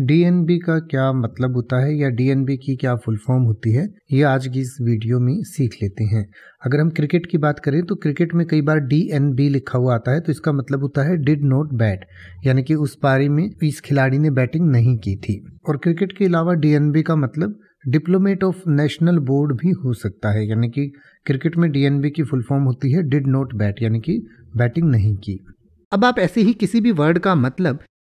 DNB का क्या मतलब होता है या डीएनबी की क्या फुल फॉर्म होती है ये आज की इस वीडियो में सीख लेते हैं अगर हम क्रिकेट की बात करें तो क्रिकेट में कई बार डीएनबी लिखा हुआ आता है तो इसका मतलब होता है डिड नॉट बैट यानी कि उस पारी में इस खिलाड़ी ने बैटिंग नहीं की थी और क्रिकेट के अलावा डीएनबी का मतलब डिप्लोमेट ऑफ नेशनल बोर्ड भी हो सकता है यानी कि क्रिकेट में डीएनबी की फुल फॉर्म होती है डिड नॉट बैट यानी कि बैटिंग नहीं की अब आप ऐसे ही किसी भी वर्ड का मतलब